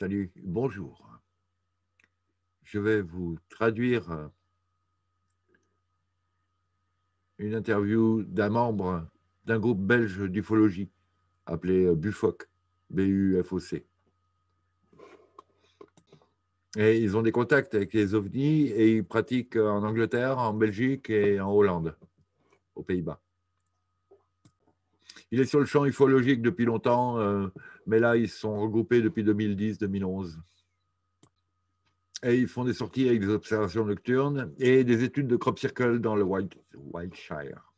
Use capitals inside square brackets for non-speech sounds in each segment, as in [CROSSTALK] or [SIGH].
Salut, bonjour. Je vais vous traduire euh, une interview d'un membre d'un groupe belge d'ufologie appelé euh, BUFOC, B-U-F-O-C. Et ils ont des contacts avec les ovnis et ils pratiquent euh, en Angleterre, en Belgique et en Hollande, aux Pays-Bas. Il est sur le champ ufologique depuis longtemps. Mais là, ils sont regroupés depuis 2010-2011. Et ils font des sorties avec des observations nocturnes et des études de crop circle dans le White Wildshire.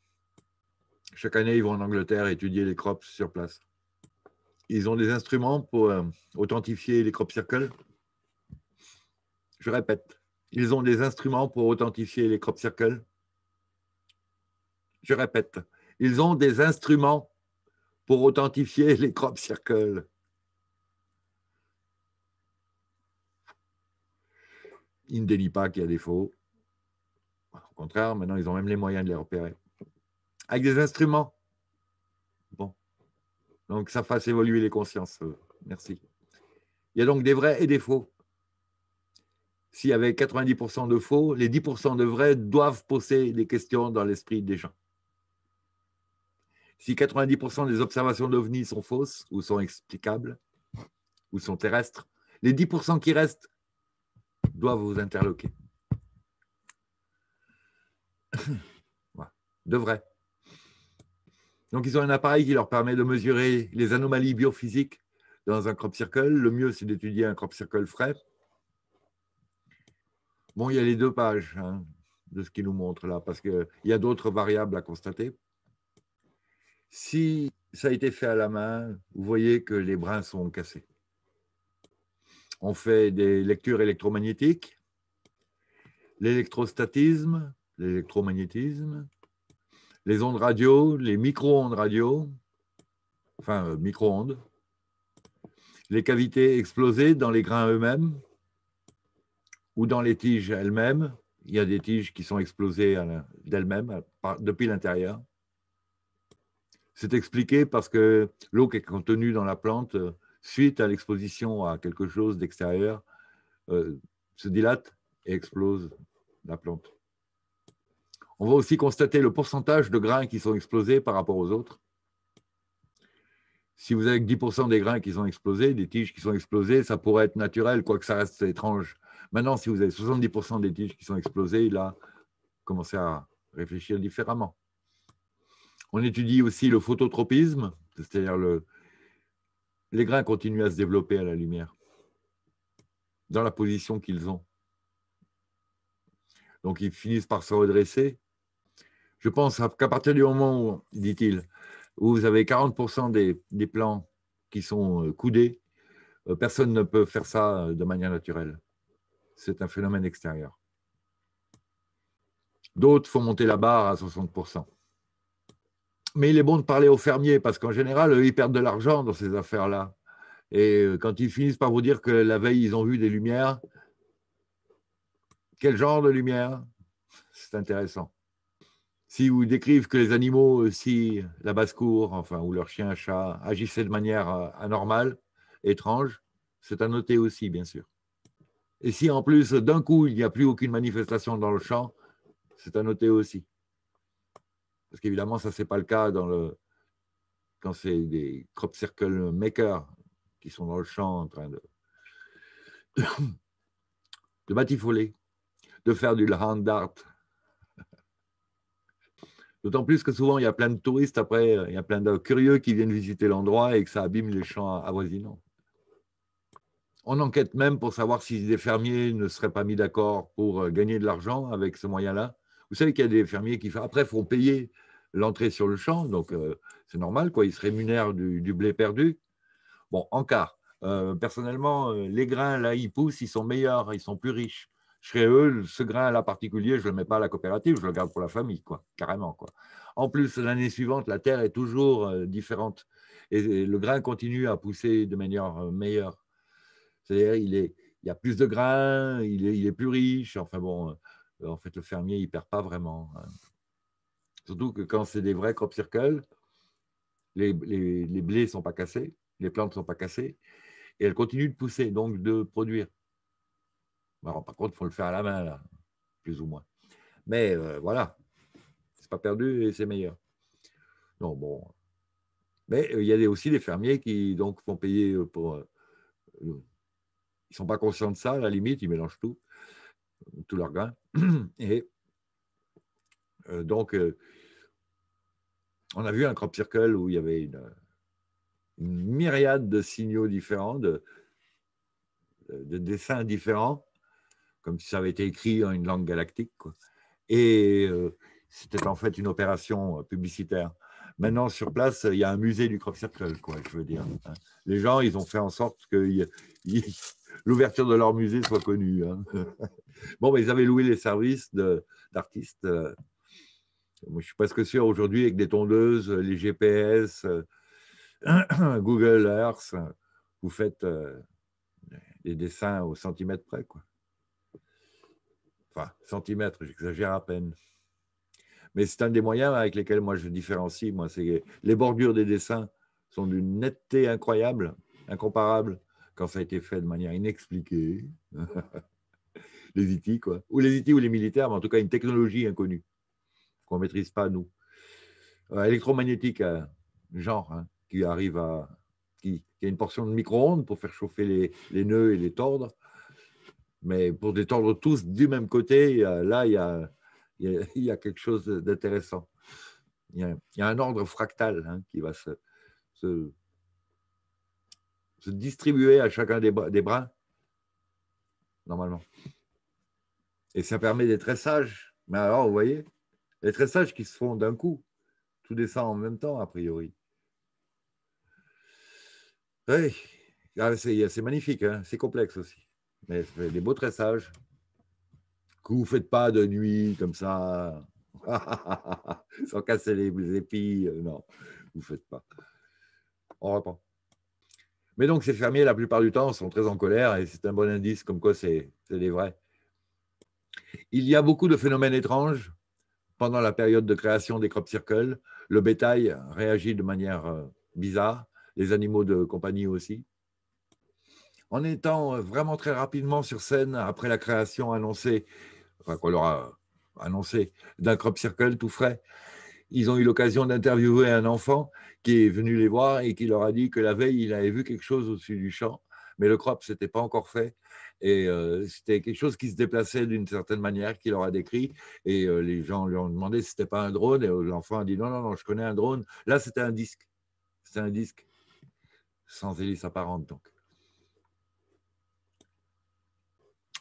Chaque année, ils vont en Angleterre étudier les crops sur place. Ils ont des instruments pour euh, authentifier les crop circles. Je répète, ils ont des instruments pour authentifier les crop circles. Je répète, ils ont des instruments pour authentifier les crop circles. Ils ne délient pas qu'il y a des faux. Au contraire, maintenant, ils ont même les moyens de les repérer. Avec des instruments. Bon. Donc, ça fasse évoluer les consciences. Euh, merci. Il y a donc des vrais et des faux. S'il y avait 90% de faux, les 10% de vrais doivent poser des questions dans l'esprit des gens. Si 90% des observations d'OVNI sont fausses ou sont explicables ou sont terrestres, les 10% qui restent doivent vous interloquer. [COUGHS] de vrai. Donc, ils ont un appareil qui leur permet de mesurer les anomalies biophysiques dans un crop circle. Le mieux, c'est d'étudier un crop circle frais. Bon, il y a les deux pages hein, de ce qu'ils nous montrent là, parce qu'il y a d'autres variables à constater. Si ça a été fait à la main, vous voyez que les brins sont cassés. On fait des lectures électromagnétiques, l'électrostatisme, l'électromagnétisme, les ondes radio, les micro-ondes radio, enfin euh, micro-ondes, les cavités explosées dans les grains eux-mêmes ou dans les tiges elles-mêmes. Il y a des tiges qui sont explosées d'elles-mêmes depuis l'intérieur. C'est expliqué parce que l'eau qui est contenue dans la plante euh, suite à l'exposition à quelque chose d'extérieur, euh, se dilate et explose la plante. On va aussi constater le pourcentage de grains qui sont explosés par rapport aux autres. Si vous avez 10% des grains qui sont explosés, des tiges qui sont explosées, ça pourrait être naturel, quoique ça reste étrange. Maintenant, si vous avez 70% des tiges qui sont explosées, a commencé à réfléchir différemment. On étudie aussi le phototropisme, c'est-à-dire le, les grains continuent à se développer à la lumière, dans la position qu'ils ont. Donc ils finissent par se redresser. Je pense qu'à partir du moment où, dit-il, où vous avez 40% des, des, plans qui sont euh, coudés, euh, personne ne peut faire ça euh, de manière naturelle. C'est un phénomène extérieur. D'autres font monter la barre à 60% mais il est bon de parler aux fermiers parce qu'en général, eux, ils perdent de l'argent dans ces affaires-là. Et euh, quand ils finissent par vous dire que la veille, ils ont vu des lumières, quel genre de lumière C'est intéressant. Si vous décrivent que les animaux, euh, si la basse-cour, enfin, ou leur chien, chat, agissaient de manière euh, anormale, étrange, c'est à noter aussi, bien sûr. Et si en plus, d'un coup, il n'y a plus aucune manifestation dans le champ, c'est à noter aussi. Parce qu'évidemment, ça, ce n'est pas le cas dans le, quand c'est des crop circle makers qui sont dans le champ en train de, [COUGHS] de, batifoler, de faire du hand art. D'autant plus que souvent, il y a plein de touristes, après, il y a plein de curieux qui viennent visiter l'endroit et que ça abîme les champs avoisinants. On enquête même pour savoir si des fermiers ne seraient pas mis d'accord pour euh, gagner de l'argent avec ce moyen-là. Vous savez qu'il y a des fermiers qui, après, font payer l'entrée sur le champ, donc euh, c'est normal, quoi. Ils se rémunèrent du, blé perdu. Bon, en quart, euh, personnellement, euh, les grains, là, ils poussent, ils sont meilleurs, ils sont plus riches. Je serais eux, ce grain-là particulier, je ne le mets pas à la coopérative, je le garde pour la famille, quoi, carrément. Quoi. En plus, l'année suivante, la terre est toujours différente et, le grain continue à pousser de manière meilleure. C'est-à-dire, il, il y a plus de grains, il est, plus riche. Enfin bon, en fait, le fermier, il ne perd pas vraiment. Hein. Surtout que quand c'est des vrais crop circles, les, blés ne sont pas cassés, les plantes ne sont pas cassées, et elles continuent de pousser, donc de produire. par contre, il faut le faire à la main, plus ou moins. Mais euh, voilà, c'est pas perdu et c'est meilleur. Non, bon. Mais euh, il y a aussi des fermiers qui donc font payer euh, pour. ils sont pas conscients de ça, à la limite, ils mélangent tout, tout leur grain. [CLEARS THROAT] Et euh, donc, euh, on a vu un crop circle où il y avait une, myriade de signaux différents, de, dessins différents, comme si ça avait été écrit en une langue galactique. Et euh, c'était en fait une opération publicitaire. Maintenant, sur place, il y a un musée du crop circle, quoi, je veux dire. Hein. Les gens, ils ont fait en sorte que [LAUGHS] l'ouverture de leur musée soit connue. Hein. [LAUGHS] Bon, mais ils avaient loué les services d'artistes moi, je suis presque sûr aujourd'hui avec des tondeuses, euh, les GPS, euh, [CLEARS THROAT] Google Earth, euh, vous faites des dessins au centimètre près. Quoi. Enfin, centimètre, j'exagère à peine. Mais c'est un des moyens avec lesquels moi je différencie. Moi, c'est les bordures des dessins sont d'une netteté incroyable, incomparable, quand ça a été fait de manière inexpliquée. [LAUGHS] les IT, e quoi. Ou les IT e ou les militaires, mais en tout cas une technologie inconnue maîtrise pas, nous. Euh, électromagnétique, genre, hein, qui arrive à. Qui, a une portion de micro-ondes pour faire chauffer les, les, nœuds et les tordre. Mais pour détendre tous du même côté, là, il y a, [LAUGHS] il y a, quelque chose d'intéressant. Il, y a, un ordre fractal hein, qui va se, se, distribuer à chacun des, des brins, normalement. Et ça permet d'être très sage. Mais alors, vous voyez, les tressages qui se font d'un coup. Tout descend en même temps, a priori. Oui, ah, c'est magnifique, hein. c'est complexe aussi. Mais des beaux tressages. Que vous ne faites pas de nuit comme ça, [LAUGHS] sans casser les épis. Euh, non, vous ne faites pas. On reprend. Mais donc, ces fermiers, la plupart du temps, sont très en colère et c'est un bon indice comme quoi c'est des vrais. Il y a beaucoup de phénomènes étranges pendant la période de création des crop circles, le bétail réagit de manière euh, bizarre, les animaux de compagnie aussi. En étant euh, vraiment très rapidement sur scène après la création annoncée, enfin qu'on leur a annoncé, d'un crop circle tout frais, ils ont eu l'occasion d'interviewer un enfant qui est venu les voir et qui leur a dit que la veille, il avait vu quelque chose au-dessus du champ mais le crop, c'était pas encore fait. Et euh, c'était quelque chose qui se déplaçait d'une certaine manière qu'il leur a décrit. Et euh, les gens lui ont demandé si c'était pas un drone. Et euh, l'enfant a dit non, non, non, je connais un drone. Là, c'était un disque. C'était un disque sans hélice apparente, donc.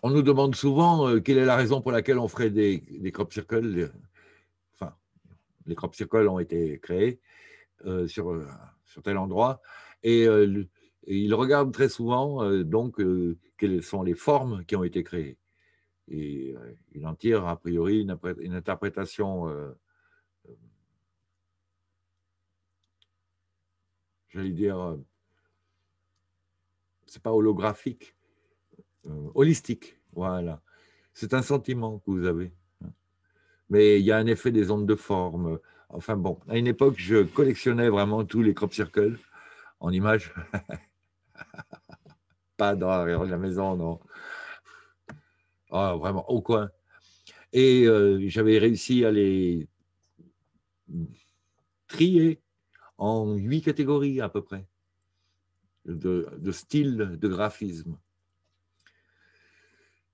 On nous demande souvent quelle est la raison pour laquelle on ferait des, des crop circles. enfin, les crop circles ont été créés sur, sur tel endroit. Et il regarde très souvent euh, donc euh, quelles sont les formes qui ont été créées. Et euh, il en tire, a priori une, une interprétation, j'allais dire, c'est pas holographique, holistique. Voilà. C'est un sentiment que vous avez. Hein. Mais il y a un effet des ondes de forme. Enfin bon, à une époque, je collectionnais vraiment tous les crop circles en images. [LAUGHS] [LAUGHS] pas dans la maison, non. Ah, vraiment, au coin. Et euh, j'avais réussi à les trier en huit catégories à peu près de, style de graphisme.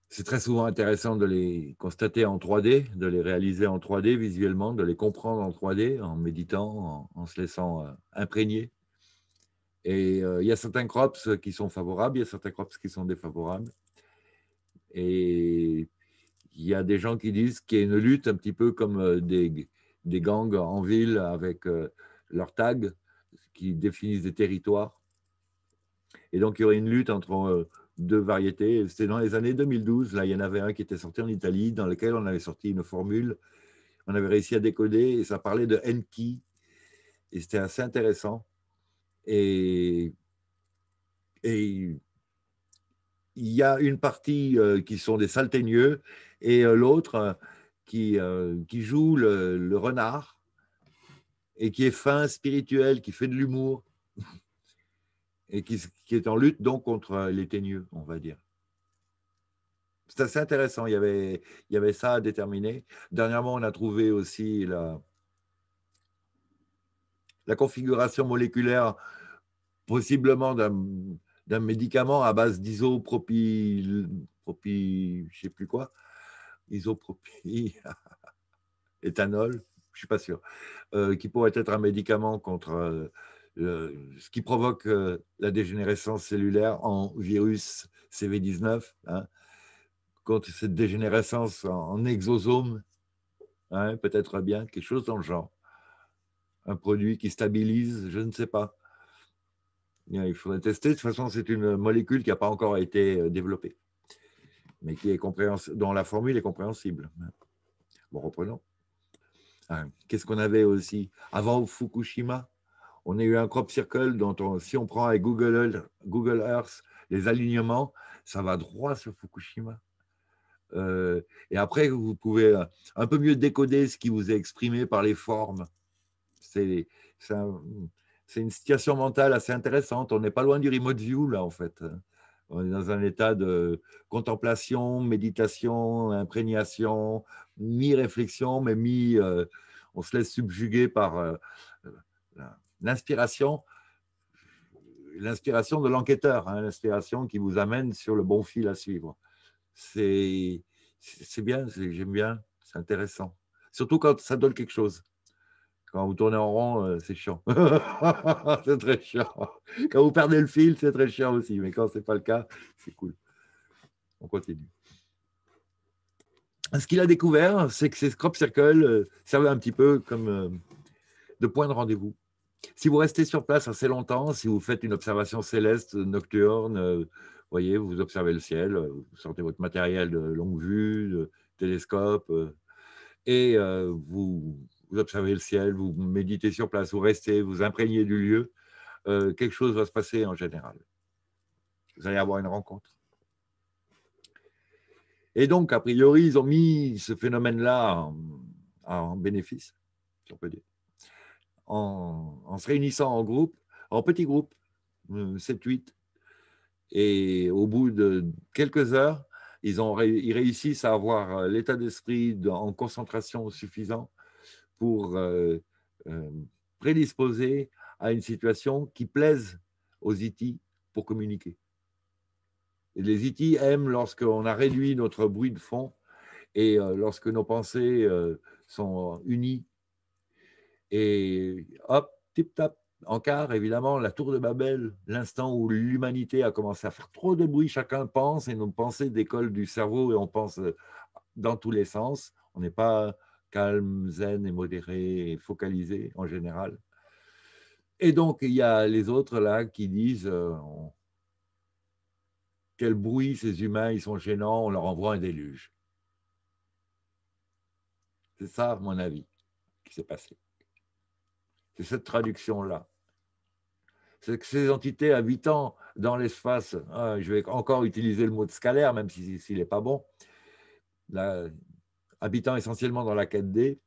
C'est très souvent intéressant de les constater en 3D, de les réaliser en 3D visuellement, de les comprendre en 3D en méditant, en se laissant euh, imprégner et euh, il y a certains crops euh, qui sont favorables, il y a certains crops qui sont défavorables. Et il y a des gens qui disent qu'il y a une lutte un petit peu comme euh, des, gangs en ville avec leurs tags qui définissent des territoires. Et donc, il y aurait une lutte entre deux variétés. C'était dans les années 2012. Là, il y en avait un qui était sorti en Italie, dans lequel on avait sorti une formule. On avait réussi à décoder et ça parlait de Enki. Et c'était assez intéressant. Et, il y a une partie euh, qui sont des saltaigneux et euh, l'autre euh, qui, qui, joue le, renard et qui est fin, spirituel, qui fait de l'humour [LAUGHS] et qui, qui, est en lutte donc contre les teigneux, on va dire. C'est assez intéressant, il y, avait, il y avait ça à déterminer. Dernièrement, on a trouvé aussi la, la configuration moléculaire possiblement d'un médicament à base d'isopropyl, je je sais plus quoi, isopropyl, [LAUGHS] éthanol, je suis pas sûr, euh, qui pourrait être un médicament contre euh, euh, ce qui provoque la dégénérescence cellulaire en virus CV19, hein, contre cette dégénérescence en, exosomes, exosome, hein, peut-être bien quelque chose dans le genre. Un produit qui stabilise, je ne sais pas. Il faudrait tester. De toute façon, c'est une molécule qui n'a pas encore été euh, développée, mais qui est dont la formule est compréhensible. Bon, reprenons. Ah, qu'est-ce qu'on avait aussi Avant Fukushima, on a eu un crop circle dont si on prend avec Google, Earth les alignements, ça va droit sur Fukushima. Euh, et après, vous pouvez euh, un peu mieux décoder ce qui vous est exprimé par les formes. C'est un, c'est une situation mentale assez intéressante. On n'est pas loin du remote view, là, en fait. On est dans un état de contemplation, méditation, imprégnation, mi-réflexion, mais mi-. Euh, on se laisse subjuguer par euh, euh, l'inspiration l'inspiration de l'enquêteur, hein, l'inspiration qui vous amène sur le bon fil à suivre. C'est bien, j'aime bien, c'est intéressant. Surtout quand ça donne quelque chose. Quand vous tournez en rond, euh, c'est chiant. [LAUGHS] c'est très chiant. Quand vous perdez le fil, c'est très chiant aussi. Mais quand ce n'est pas le cas, c'est cool. On continue. Ce qu'il a découvert, c'est que ces crop circles euh, servaient un petit peu comme euh, de point de rendez-vous. Si vous restez sur place assez longtemps, si vous faites une observation céleste nocturne, voyez, vous observez le ciel, vous sortez votre matériel de longue vue, de télescope, et vous vous observez le ciel, vous méditez sur place, vous restez, vous imprégnez du lieu, euh, quelque chose va se passer en général. Vous allez avoir une rencontre. Et donc, a priori, ils ont mis ce phénomène-là en, bénéfice, si on peut dire, en, se réunissant en groupe, en petits groupes, 7-8. Euh, et au bout de quelques heures, ils, ont, ils réussissent à avoir euh, l'état d'esprit en concentration suffisant pour euh, euh, prédisposer à une situation qui plaise aux IT e pour communiquer. les IT e aiment lorsqu'on a réduit notre bruit de fond et euh, lorsque nos pensées sont unies. Et hop, tip-tap, encart, évidemment, la tour de Babel, l'instant où l'humanité a commencé à faire trop de bruit, chacun pense et nos pensées décollent du cerveau et on pense dans tous les sens. On n'est pas calme, zen et modéré et focalisé en général. Et donc, il y a les autres là qui disent euh, quel bruit ces humains, ils sont gênants, on leur envoie un déluge. C'est ça, à mon avis, qui s'est passé. C'est cette traduction-là. C'est que ces entités habitant dans l'espace, ah, je vais encore utiliser le mot de scalaire, même s'il n'est pas bon, habitant essentiellement dans la 4D,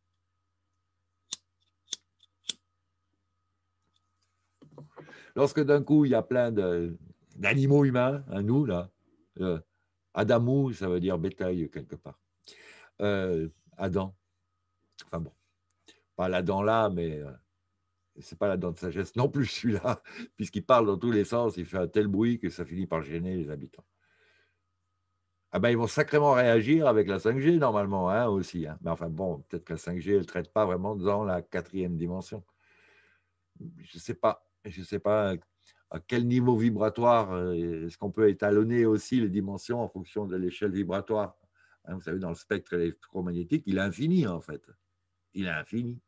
lorsque d'un coup il y a plein d'animaux humains, hein, nous là, euh, Adamou, ça veut dire bétail quelque part, euh, Adam, enfin bon, pas l'Adam là, mais ce euh, c'est pas l'Adam de sagesse non plus celui-là, [LAUGHS] puisqu'il parle dans tous les sens, il fait un tel bruit que ça finit par gêner les habitants ah ben, ils vont sacrément réagir avec la 5G normalement hein, aussi. Hein. Mais enfin bon, peut-être que la 5G, elle ne traite pas vraiment dans la quatrième dimension. Je ne sais pas. Je sais pas euh, à quel niveau vibratoire euh, est-ce qu'on peut étalonner aussi les dimensions en fonction de l'échelle vibratoire. Hein, vous savez, dans le spectre électromagnétique, il est infini en fait. Il est infini.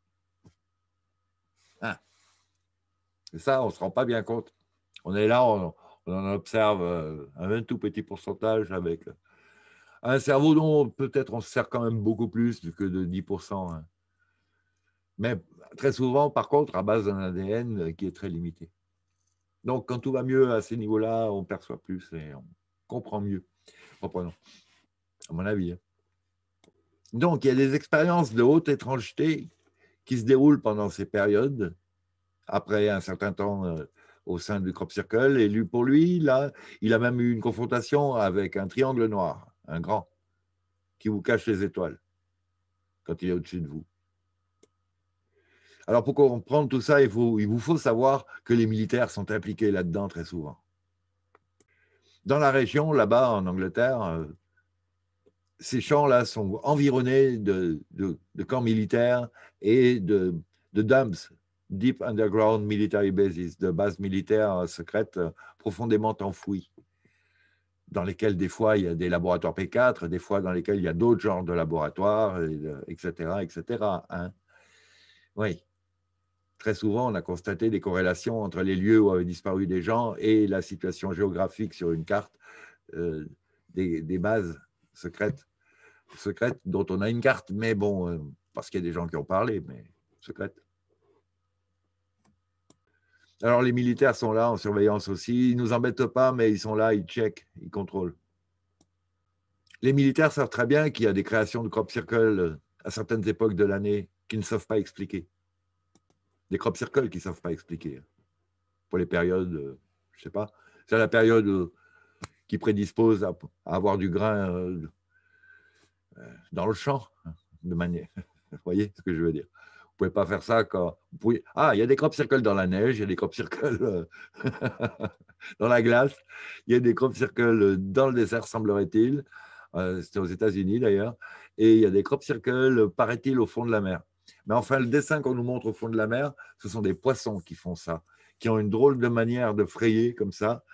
Ah. Et ça, on ne se rend pas bien compte. On est là, on, on en observe euh, un tout petit pourcentage avec un cerveau dont peut-être on se sert quand même beaucoup plus que de 10%. Hein. Mais très souvent, par contre, à base d'un ADN qui est très limité. Donc, quand tout va mieux à ces niveaux-là, on perçoit plus et on comprend mieux. à mon avis. Hein. Donc, il y a des expériences de haute étrangeté qui se déroulent pendant ces périodes, après un certain temps euh, au sein du crop circle. Et lui, pour lui, là, il a même eu une confrontation avec un triangle noir un grand, qui vous cache les étoiles quand il est au-dessus de vous. Alors pour comprendre tout ça, il, vous faut savoir que les militaires sont impliqués là-dedans très souvent. Dans la région, là-bas en Angleterre, euh, ces champs-là sont environnés de, camps militaires et de, de dumps, Deep Underground Military Bases, de bases militaires euh, secrètes euh, profondément enfouies dans lesquels des fois il y a des laboratoires P4, des fois dans lesquels il y a d'autres genres de laboratoires, etc. etc. Hein. Oui. Très souvent, on a constaté des corrélations entre les lieux où avaient disparu des gens et la situation géographique sur une carte euh, des, des, bases secrètes, secrètes dont on a une carte, mais bon, euh, parce qu'il y a des gens qui ont parlé, mais secrètes. Alors les militaires sont là en surveillance aussi. Ils ne nous embêtent pas, mais ils sont là, ils checkent, ils contrôlent. Les militaires savent très bien qu'il y a des créations de crop circles euh, à certaines époques de l'année qui ne savent pas expliquer. Des crop circles qui ne savent pas expliquer. Hein, pour les périodes, euh, je ne sais pas, c'est la période euh, qui prédispose à, avoir du grain dans le champ, hein, de manière. [LAUGHS] Vous voyez ce que je veux dire pouvez pas faire ça quand. Vous Ah, il y a des crop circles dans la neige, il y a des crop circles euh, [LAUGHS] dans la glace, il y a des crop circles dans le désert, semblerait-il. Euh, C'était aux États-Unis d'ailleurs. Et il y a des crop circles, paraît-il, au fond de la mer. Mais enfin, le dessin qu'on nous montre au fond de la mer, ce sont des poissons qui font ça, qui ont une drôle de manière de frayer comme ça,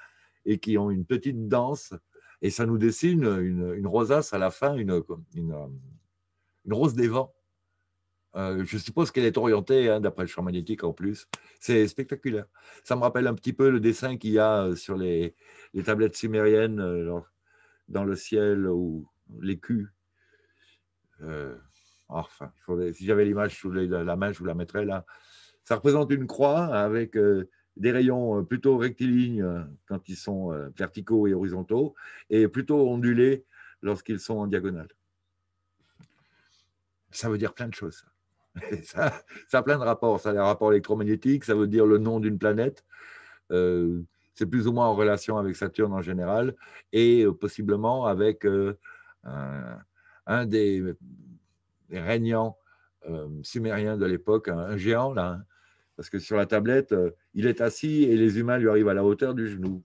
et qui ont une petite danse. Et ça nous dessine une, rosace à la fin, une, euh, une rose des vents. Euh, je suppose qu'elle est orientée, hein, d'après le champ magnétique en plus. C'est spectaculaire. Ça me rappelle un petit peu le dessin qu'il y a euh, sur les, tablettes sumériennes euh, dans le ciel ou l'écu. Oh, enfin, si j'avais l'image sous la main, je vous la mettrais là. Ça représente une croix avec des rayons plutôt rectilignes quand ils sont verticaux et horizontaux et plutôt ondulés lorsqu'ils sont en diagonale. Ça veut dire plein de choses. [LAUGHS] ça, ça, a plein de rapports. Ça a des rapports électromagnétiques, ça veut dire le nom d'une planète. Euh, c'est plus ou moins en relation avec Saturne en général et euh, possiblement avec euh, un, des, régnants sumériens de l'époque, un, géant là. Hein. parce que sur la tablette, il est assis et les humains lui arrivent à la hauteur du genou.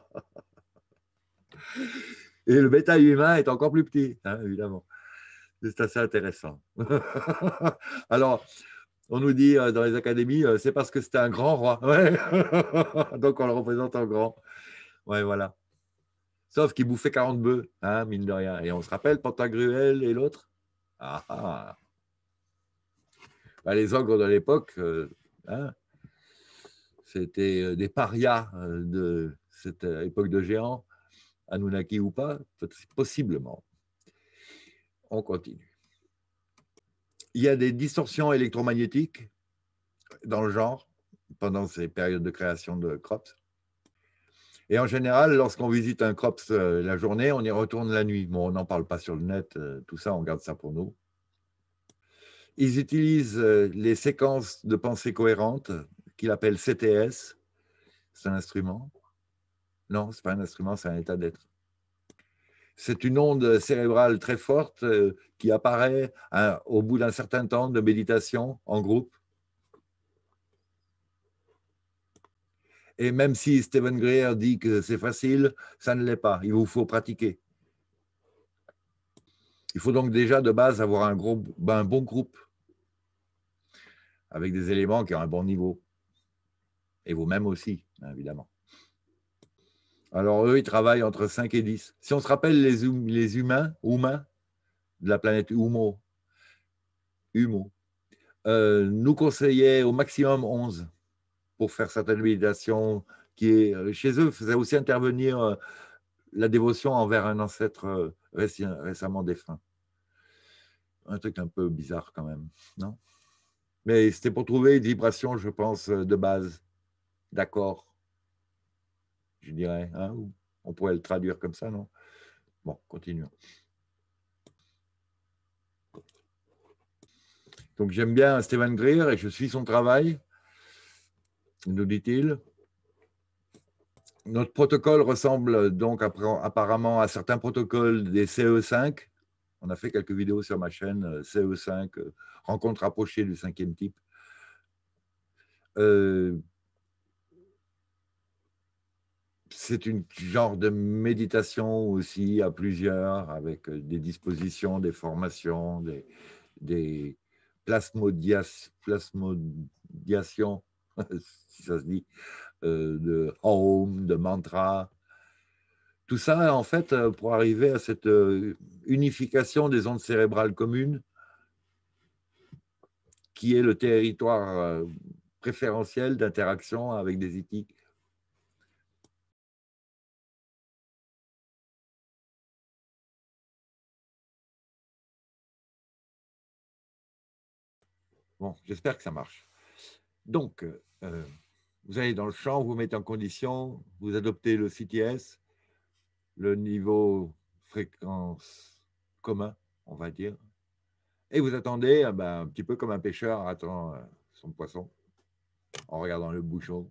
[LAUGHS] et le bétail humain est encore plus petit, hein, évidemment. C'est assez intéressant. [LAUGHS] Alors, on nous dit euh, dans les académies, euh, c'est parce que c'était un grand roi. [LAUGHS] Donc, on le représente en grand. Ouais, voilà. Sauf qu'il bouffait 40 bœufs, hein, mine de rien. Et on se rappelle Pantagruel et l'autre ah, ah. Bah, Les ogres de l'époque, euh, hein, c'était des parias de cette époque de géants, Anunnaki ou pas, possiblement on continue. Il y a des distorsions électromagnétiques dans le genre pendant ces périodes de création de crops. Et en général, lorsqu'on visite un CROPS euh, la journée, on y retourne la nuit. Bon, on n'en parle pas sur le net, euh, tout ça, on garde ça pour nous. Ils utilisent euh, les séquences de pensée cohérente qu'ils appellent CTS. C'est un instrument. Non, c'est pas un instrument, c'est un état d'être c'est une onde cérébrale très forte euh, qui apparaît hein, au bout d'un certain temps de méditation en groupe. Et même si Stephen Greer dit que c'est facile, ça ne l'est pas. Il vous faut pratiquer. Il faut donc déjà de base avoir un ben, bon groupe avec des éléments qui ont un bon niveau. Et vous-même aussi, hein, évidemment. Alors, eux, ils travaillent entre 5 et 10. Si on se rappelle les, hum, les humains, humains de la planète Humo, euh, nous conseillaient au maximum 11 pour faire certaines méditations qui, est, euh, chez eux, faisait aussi intervenir euh, la dévotion envers un ancêtre récemment défunt. Un truc un peu bizarre quand même, non Mais c'était pour trouver une vibration, je pense, de base, d'accord je dirais. Hein, on pourrait le traduire comme ça, non Bon, continuons. Donc j'aime bien Stéphane Greer et je suis son travail, nous dit-il. Notre protocole ressemble donc apparemment à certains protocoles des CE5. On a fait quelques vidéos sur ma chaîne, euh, CE5, euh, rencontre approchée du cinquième type. Euh, c'est une genre de méditation aussi à plusieurs, avec euh, des dispositions, des formations, des, des plasmodiations, [LAUGHS] si ça se dit, euh, de home, de mantra. Tout ça, en fait, euh, pour arriver à cette unification des ondes cérébrales communes, qui est le territoire préférentiel d'interaction avec des éthiques Bon, j'espère que ça marche. Donc, euh, vous allez dans le champ, vous mettez en condition, vous adoptez le CTS, le niveau fréquence commun, on va dire, et vous attendez ah ben, un petit peu comme un pêcheur attend euh, son poisson en regardant le bouchon.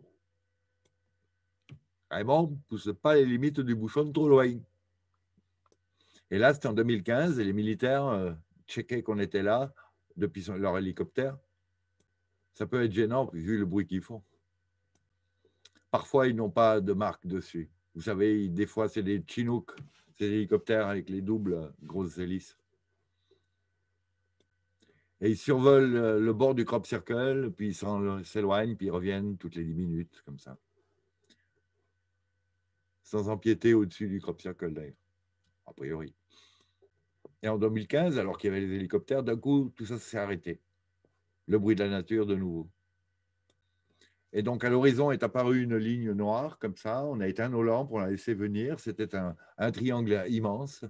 Raymond ne pousse pas les limites du bouchon de trop loin. Et là, c'était en 2015, et les militaires euh, checkaient qu'on était là, depuis leur hélicoptère, ça peut être gênant vu le bruit qu'ils font. Parfois, ils n'ont pas de marque dessus. Vous savez, des fois, c'est des Chinook, ces hélicoptères avec les doubles grosses hélices. Et ils survolent euh, le bord du crop circle, puis ils s'éloignent, puis ils reviennent toutes les 10 minutes, comme ça. Sans empiéter au-dessus du crop circle, d'ailleurs, a priori. Et en 2015, alors qu'il y avait les hélicoptères, d'un coup, tout ça s'est arrêté. Le bruit de la nature de nouveau. Et donc, à l'horizon est apparue une ligne noire, comme ça. On a éteint nos lampes, on l'a laissé venir. C'était un, triangle immense.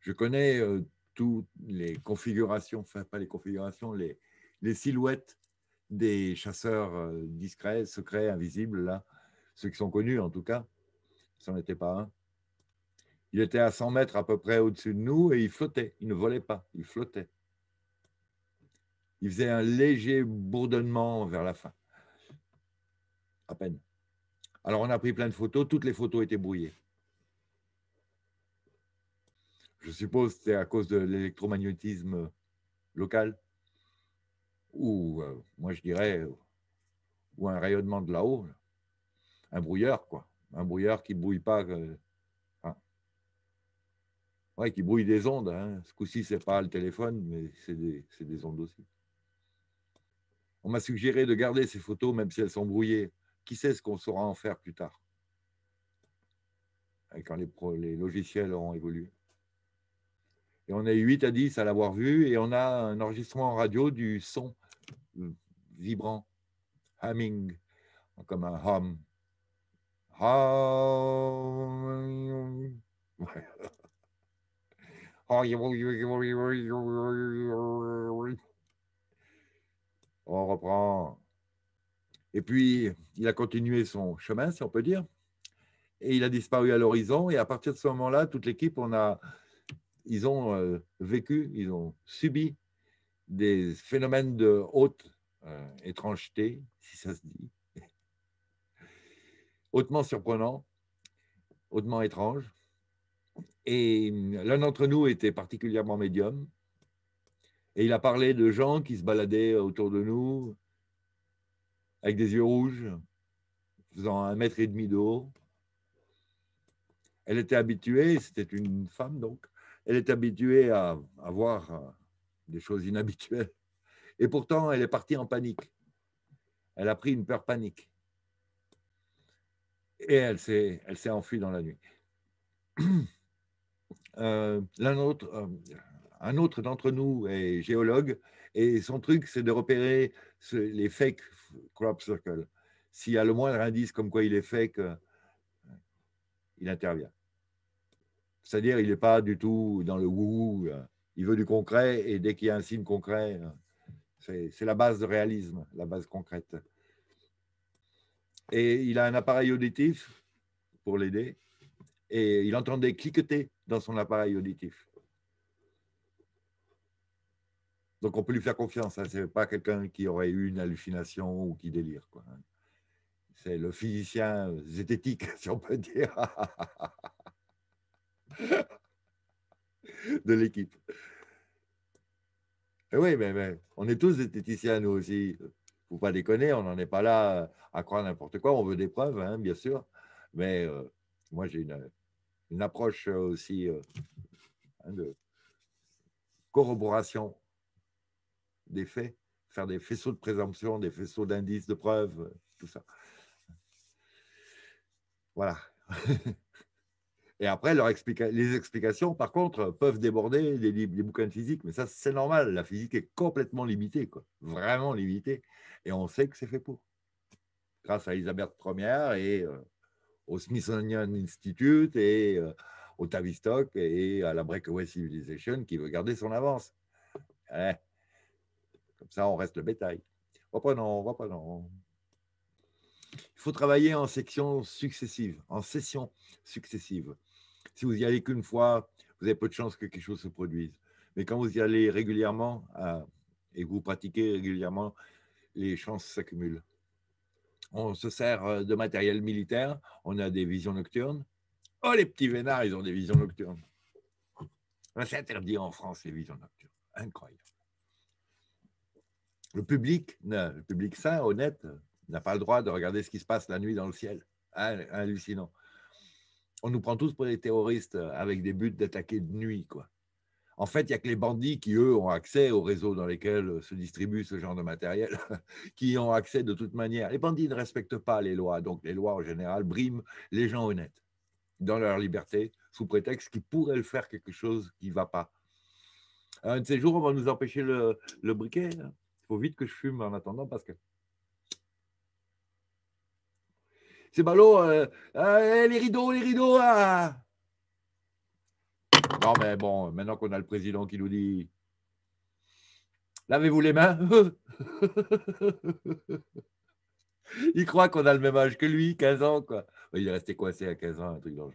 Je connais euh, toutes les configurations, enfin, pas les configurations, les, silhouettes des chasseurs euh, discrets, secrets, invisibles, là. Ceux qui sont connus, en tout cas. Ça n'en était pas un. Il était à 100 mètres à peu près au-dessus de nous et il flottait. Il ne volait pas, il flottait. Il faisait un léger bourdonnement vers la fin. À peine. Alors on a pris plein de photos, toutes les photos étaient brouillées. Je suppose que c'était à cause de l'électromagnétisme local, ou euh, moi je dirais, ou un rayonnement de là-haut, un brouilleur, quoi. Un brouilleur qui ne brouille pas euh, Ouais, qui brouille des ondes. Hein. Ce coup-ci, ce n'est pas le téléphone, mais c'est des, ondes aussi. On m'a suggéré de garder ces photos, même si elles sont brouillées. Qui sait ce qu'on saura en faire plus tard Quand les, les logiciels auront évolué. Et on a eu 8 à 10 à l'avoir vu, et on a un enregistrement en radio du son euh, vibrant, humming, comme un hum. hum. On reprend. Et puis, il a continué son chemin, si on peut dire. Et il a disparu à l'horizon. Et à partir de ce moment-là, toute l'équipe, on a, ils ont euh, vécu, ils ont subi des phénomènes de haute euh, étrangeté, si ça se dit, [LAUGHS] hautement surprenant, hautement étrange. Et l'un d'entre nous était particulièrement médium. Et il a parlé de gens qui se baladaient autour de nous avec des yeux rouges, faisant un mètre et demi d'eau. Elle était habituée, c'était une femme donc, elle est habituée à, à voir euh, des choses inhabituelles. Et pourtant, elle est partie en panique. Elle a pris une peur panique. Et elle s'est enfuie dans la nuit. [CLEARS THROAT] Euh, un autre, euh, un autre d'entre nous est géologue et son truc, c'est de repérer les fake crop circles. S'il y a le moindre indice comme quoi il est fake, euh, il intervient. C'est-à-dire, il n'est pas du tout dans le goût Il veut du concret et dès qu'il y a un signe concret, c'est la base de réalisme, la base concrète. Et il a un appareil auditif pour l'aider et il entendait cliqueter dans son appareil auditif. Donc on peut lui faire confiance, hein. ce n'est pas quelqu'un qui aurait eu une hallucination ou qui délire. Quoi. Hein. C'est le physicien zététique, [LAUGHS] si on peut dire, [LAUGHS] de l'équipe. Et eh oui, mais, on est tous zététiciens, nous aussi. Faut pas déconner, on n'en est pas là à croire n'importe quoi. On veut des preuves, hein, bien sûr. Mais euh, moi, j'ai une, approche euh, aussi euh, hein, de corroboration des faits, faire des faisceaux de présomption, des faisceaux d'indices, de preuves, euh, tout ça. Voilà. [LAUGHS] Et après, les explications, par contre, peuvent déborder des, bouquins de physique, mais ça, c'est normal. La physique est complètement limitée, vraiment limitée. Et on sait que c'est fait pour. Grâce à Elisabeth Ier et au Smithsonian Institute et euh, au Tavistock et à la Breakaway Civilization qui veut garder son avance. Comme ça, on reste le bétail. pas, non. Il faut travailler en sections successives, en sessions successives. Si vous y allez qu'une fois, vous avez peu de chances que quelque chose se produise. Mais quand vous y allez régulièrement euh, et que vous pratiquez régulièrement, les chances s'accumulent on se sert euh, de matériel militaire, on a des visions nocturnes. Oh, les petits vénards, ils ont des visions nocturnes. C'est interdit en France, les visions nocturnes. Incroyable. Le public, le public sain, honnête, n'a pas le droit de regarder ce qui se passe la nuit dans le ciel. Hallucinant. On nous prend tous pour des terroristes euh, avec des buts d'attaquer de nuit, quoi. En fait, il n'y a que les bandits qui, eux, ont accès aux réseaux dans lesquels euh, se distribue ce genre de matériel, [LAUGHS] qui ont accès de toute manière. Les bandits ne respectent pas les lois, donc les lois en général briment les gens honnêtes dans leur liberté, sous prétexte qu'ils pourraient faire quelque chose qui ne va pas. Un de ces jours, on va nous empêcher le, briquet. Il faut vite que je fume en attendant, parce que... C'est ballot, euh, euh, les rideaux, les rideaux, ah non, mais bon, maintenant qu'on a le président qui nous dit Lavez-vous les mains [LAUGHS] Il croit qu'on a le même âge que lui, 15 ans, quoi. Il est resté coincé à 15 ans, un truc dans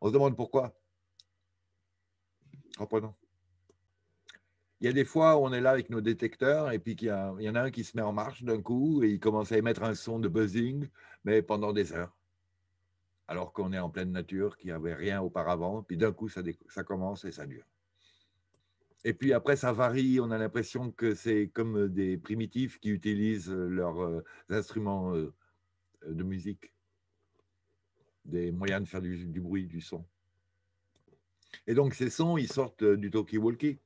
On se demande pourquoi. Reprenons. Il y a des fois où on est là avec nos détecteurs et puis il y en a un qui se met en marche d'un coup et il commence à émettre un son de buzzing, mais pendant des heures alors qu'on est en pleine nature, qu'il n'y avait rien auparavant, puis d'un coup ça, commence et ça dure. Et puis après, ça varie. On a l'impression que c'est comme des primitifs qui utilisent leurs euh, instruments euh, euh, de musique, des moyens de faire du, bruit, du son. Et donc ces sons, ils sortent du talkie-walkie,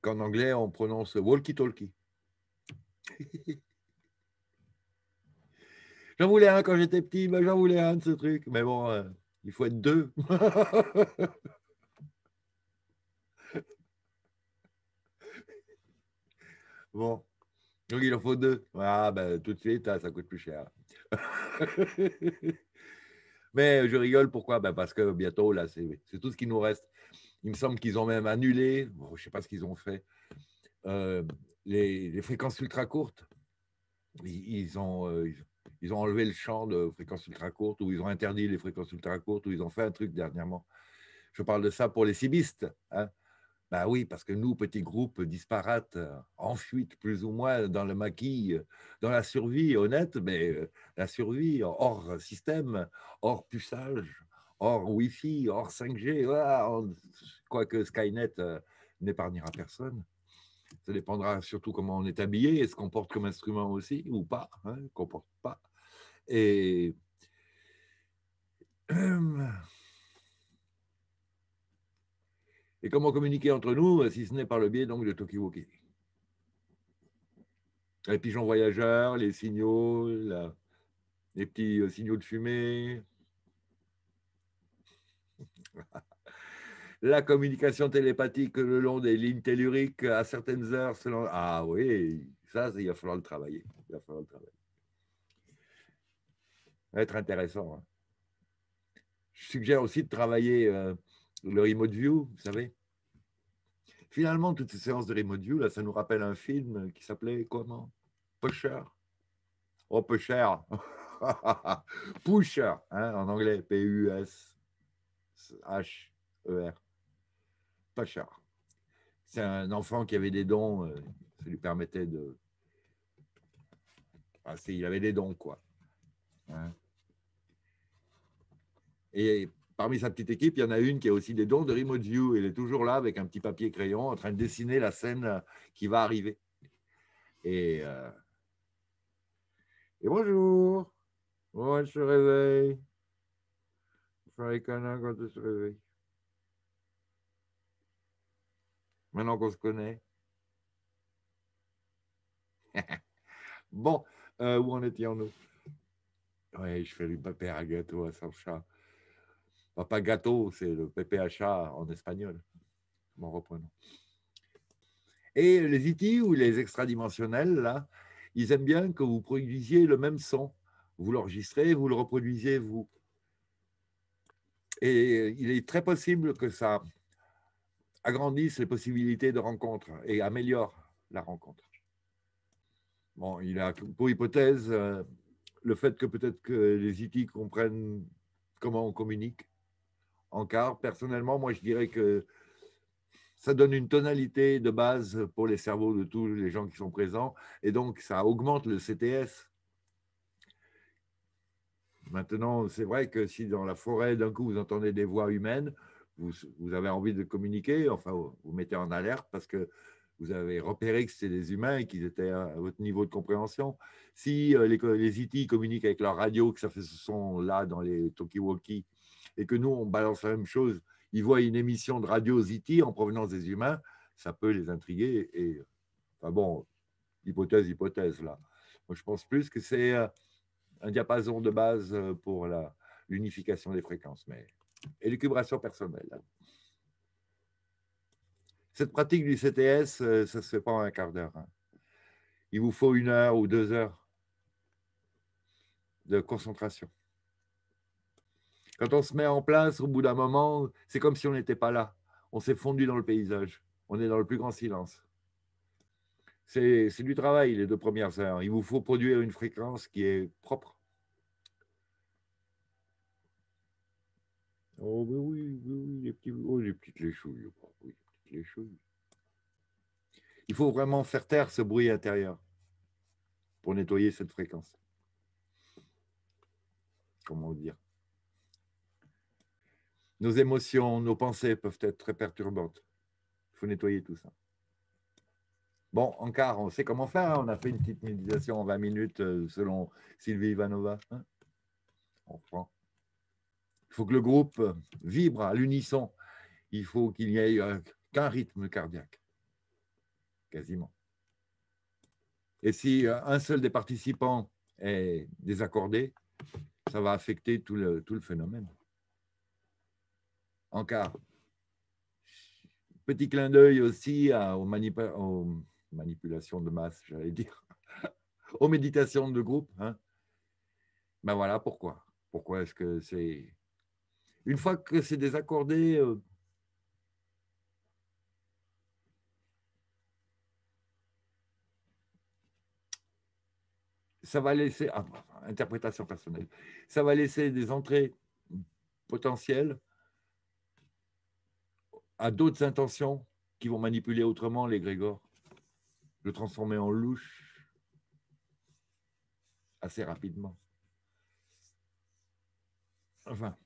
qu'en anglais on prononce walkie-talkie. [LAUGHS] J'en voulais un quand j'étais petit, j'en voulais un de ce truc. Mais bon, euh, il faut être deux. [LAUGHS] bon. Donc il en faut deux. Ah ben tout de suite, hein, ça coûte plus cher. [LAUGHS] Mais je rigole, pourquoi ben, Parce que bientôt, là, c'est tout ce qui nous reste. Il me semble qu'ils ont même annulé, je ne sais pas ce qu'ils ont fait, euh, les, fréquences ultra courtes. Ils, ont, euh, ils ont enlevé le champ de fréquences ultra courtes, ou ils ont interdit les fréquences ultra courtes, ou ils ont fait un truc dernièrement. Je parle de ça pour les cibistes. Hein. Bah oui, parce que nous, petits groupes disparates, en fuite plus ou moins dans le maquis, dans la survie honnête, mais euh, la survie hors système, hors puçage, hors Wi-Fi, hors 5G, quoique Skynet euh, n'épargnera personne. Ça dépendra surtout comment on est habillé, est-ce qu'on porte comme instrument aussi ou pas, hein, qu'on porte pas. Eh, [CLEARS THROAT] et comment communiquer entre nous, euh, si ce n'est par le biais donc de Tokiwoki Les pigeons voyageurs, les signaux, les petits euh, signaux de fumée. [LAUGHS] la communication télépathique le long des lignes telluriques à certaines heures selon... Ah oui, ça, il va falloir le travailler. Il va falloir le travailler être intéressant. Hein. Je suggère aussi de travailler euh, le remote view, vous savez. Finalement, toutes ces séances de remote view, là, ça nous rappelle un film qui s'appelait comment Pusher. Oh, Pusher. [LAUGHS] Pusher, hein, en anglais, P-U-S-H-E-R. Pusher. C'est un enfant qui avait des dons, euh, ça lui permettait de... Ah, il avait des dons, quoi. Hein. Et parmi sa petite équipe, il y en a une qui a aussi des dons de remote view. Elle est toujours là avec un petit papier crayon en train de dessiner la scène euh, qui va arriver. Et, euh... Et bonjour. moi se réveille. Faire les canards quand elle se réveille. Maintenant qu'on se connaît. [LAUGHS] bon, euh, où en étions-nous oui, je fais du pépé à gâteau à son chat. Bah, gâteau, c'est le pépé à chat en espagnol. Mon reprenant. Et les IT e ou les extradimensionnels, là, ils aiment bien que vous produisiez le même son. Vous l'enregistrez, vous le reproduisez, vous. Et il est très possible que ça agrandisse les possibilités de rencontre et améliore la rencontre. Bon, il a pour hypothèse euh, le fait que peut-être que les IT comprennent comment on communique en car, Personnellement, moi, je dirais que ça donne une tonalité de base pour les cerveaux de tous les gens qui sont présents, et donc ça augmente le CTS. Maintenant, c'est vrai que si dans la forêt, d'un coup, vous entendez des voix humaines, vous, avez envie de communiquer, enfin, vous mettez en alerte parce que vous avez repéré que c'était des humains et qu'ils étaient à votre niveau de compréhension. Si euh, les, les communiquent avec leur radio, que ça fait ce son-là dans les talkie-walkie, et que nous, on balance la même chose, ils voient une émission de radio IT en provenance des humains, ça peut les intriguer. Et, enfin bon, hypothèse, hypothèse, là. Moi, je pense plus que c'est euh, un diapason de base euh, pour l'unification des fréquences, mais élucubration personnelle. Cette pratique du CTS, euh, ça se fait pas en un quart d'heure. Hein. Il vous faut une heure ou deux heures de concentration. Quand on se met en place, au bout d'un moment, c'est comme si on n'était pas là. On s'est fondu dans le paysage. On est dans le plus grand silence. C'est du travail, les deux premières heures. Il vous faut produire une fréquence qui est propre. Oh, oui, oui, les, petits, oh, les oh, Oui les choses. Il faut vraiment faire taire ce bruit intérieur pour nettoyer cette fréquence. Comment dire Nos émotions, nos pensées peuvent être très perturbantes. Il faut nettoyer tout ça. Bon, en quart, on sait comment faire. Hein. on a fait une petite méditation en 20 minutes euh, selon Sylvie Ivanova. Hein. on Il faut que le groupe vibre à l'unisson. Il faut qu'il y ait euh, qu'un rythme cardiaque, quasiment. Et si euh, un seul des participants est désaccordé, ça va affecter tout le, phénomène. En cas, petit clin d'œil aussi aux, manipulations de masse, j'allais dire, [LAUGHS] aux méditations de groupe. Hein. Ben voilà pourquoi. Pourquoi est-ce que c'est... Une fois que c'est désaccordé, euh, ça va laisser, ah, interprétation personnelle, ça va laisser des entrées potentielles à d'autres intentions qui vont manipuler autrement les le transformer en louche assez rapidement. Enfin,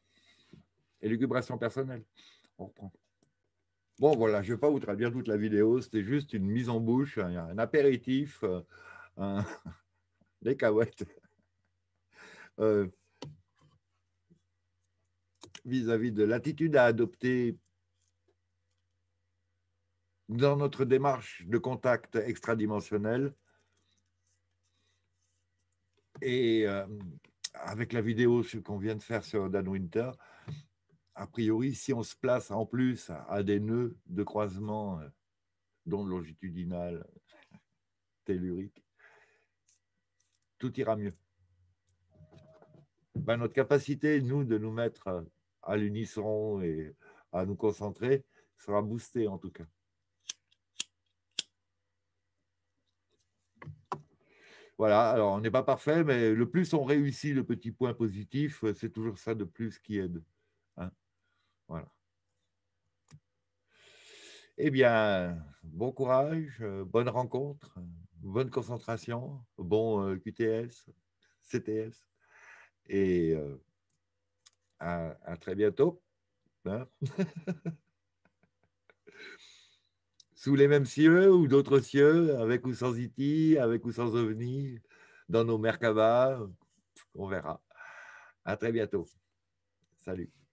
élucubration personnelle, on reprend. Bon, voilà, je ne vais pas vous traduire toute la vidéo, c'était juste une mise en bouche, un apéritif, euh, un, les cahuètes. [LAUGHS] Euh, vis-à-vis de l'attitude à adopter dans notre démarche de contact extradimensionnel et euh, avec la vidéo qu'on vient de faire sur Dan Winter, a priori, si on se place en plus à des nœuds de croisement, euh, dont longitudinal, tellurique, tout ira mieux. Ben, notre capacité, nous, de nous mettre à l'unisson et à nous concentrer sera boostée en tout cas. Voilà, alors on n'est pas parfait, mais le plus on réussit le petit point positif, c'est toujours ça de plus qui aide. Hein. voilà. Eh bien, bon courage, bonne rencontre bonne concentration, bon euh, QTS, CTS. Et euh, à, très bientôt. Hein. [LAUGHS] Sous les mêmes cieux ou d'autres cieux, avec ou sans ITI, avec ou sans OVNI, dans nos Merkabas, on verra. À très bientôt. Salut.